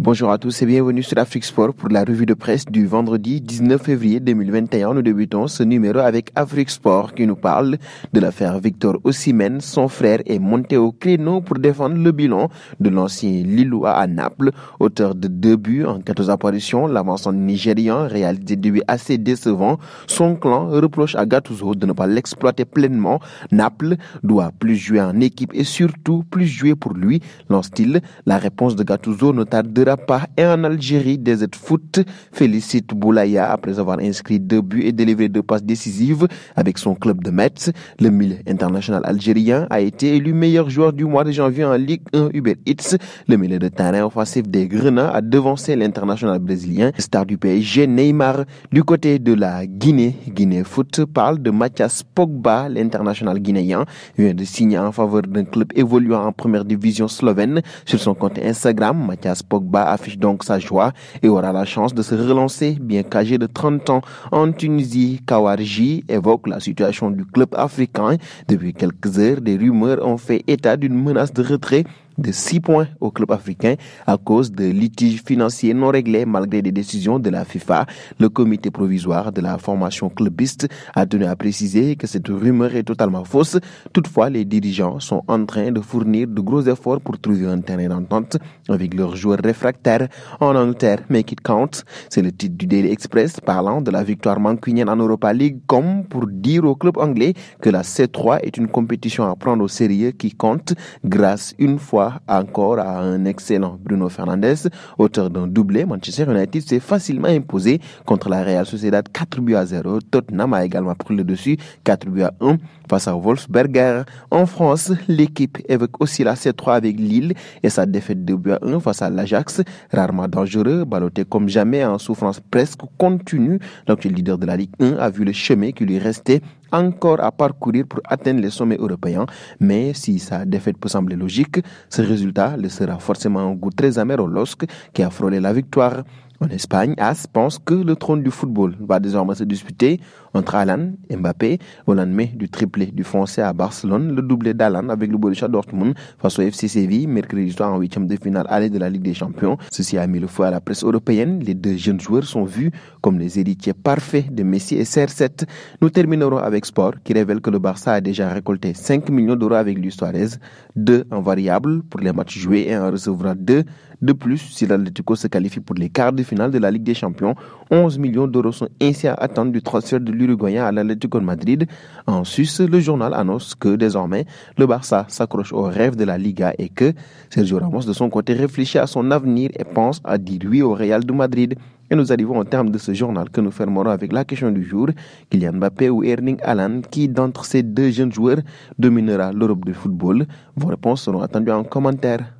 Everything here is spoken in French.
Bonjour à tous et bienvenue sur Afrique Sport pour la revue de presse du vendredi 19 février 2021. Nous débutons ce numéro avec Afrique Sport qui nous parle de l'affaire Victor Ossimène. Son frère est monté au créneau pour défendre le bilan de l'ancien Lillois à Naples, auteur de deux buts en 14 apparitions. L'avancement nigérian réalise des débuts assez décevants. Son clan reproche à Gattuso de ne pas l'exploiter pleinement. Naples doit plus jouer en équipe et surtout plus jouer pour lui, lance-t-il. La réponse de Gattuso ne de et en Algérie des foot félicite Boulaya après avoir inscrit deux buts et délivré deux passes décisives avec son club de Metz. Le milieu international algérien a été élu meilleur joueur du mois de janvier en Ligue 1 Uber Eats. Le milieu de terrain offensif des Grenats a devancé l'international brésilien, star du PSG Neymar. Du côté de la Guinée, Guinée Foot parle de Mathias Pogba, l'international guinéen, vient de signer en faveur d'un club évoluant en première division slovène. Sur son compte Instagram, Mathias Pogba affiche donc sa joie et aura la chance de se relancer. Bien qu'âgé de 30 ans en Tunisie, Kawarji évoque la situation du club africain. Depuis quelques heures, des rumeurs ont fait état d'une menace de retrait de 6 points au club africain à cause de litiges financiers non réglés malgré des décisions de la FIFA. Le comité provisoire de la formation clubiste a tenu à préciser que cette rumeur est totalement fausse. Toutefois, les dirigeants sont en train de fournir de gros efforts pour trouver un terrain d'entente avec leurs joueurs réfractaires en Angleterre. Make it count, c'est le titre du Daily Express parlant de la victoire mancunienne en Europa League comme pour dire au club anglais que la C3 est une compétition à prendre au sérieux qui compte grâce une fois encore à un excellent Bruno Fernandes, auteur d'un doublé. Manchester United s'est facilement imposé contre la Real Sociedad 4 buts à 0. Tottenham a également pris le dessus 4 buts à 1 face à Wolfsberger. En France, l'équipe évoque aussi la C3 avec Lille et sa défaite de buts à 1 face à l'Ajax. Rarement dangereux, ballotté comme jamais en souffrance presque continue. Le leader de la Ligue 1 a vu le chemin qui lui restait encore à parcourir pour atteindre les sommets européens, mais si sa défaite peut sembler logique, ce résultat laissera forcément un goût très amer au LOSC qui a frôlé la victoire. En Espagne, As pense que le trône du football va désormais se disputer entre Alan Mbappé au lendemain du triplé du Français à Barcelone, le doublé d'Alan avec le Borussia Dortmund face au FC Séville mercredi soir en huitième de finale aller de la Ligue des Champions. Ceci a mis le feu à la presse européenne. Les deux jeunes joueurs sont vus comme les héritiers parfaits de Messi et CR7. Nous terminerons avec Sport qui révèle que le Barça a déjà récolté 5 millions d'euros avec Luis Suarez, 2 en variable pour les matchs joués et en recevra 2 de plus si l'Atlético se qualifie pour les quarts de finale de la Ligue des Champions. 11 millions d'euros sont ainsi à attendre du transfert de l'Uruguayen à l'Atlético Madrid. En Suisse, le journal annonce que désormais, le Barça s'accroche au rêve de la Liga et que Sergio Ramos, de son côté, réfléchit à son avenir et pense à dire oui au Real de Madrid. Et nous arrivons au terme de ce journal que nous fermerons avec la question du jour. Kylian Mbappé ou Erling Haaland, qui d'entre ces deux jeunes joueurs dominera l'Europe du football Vos réponses seront attendues en commentaire.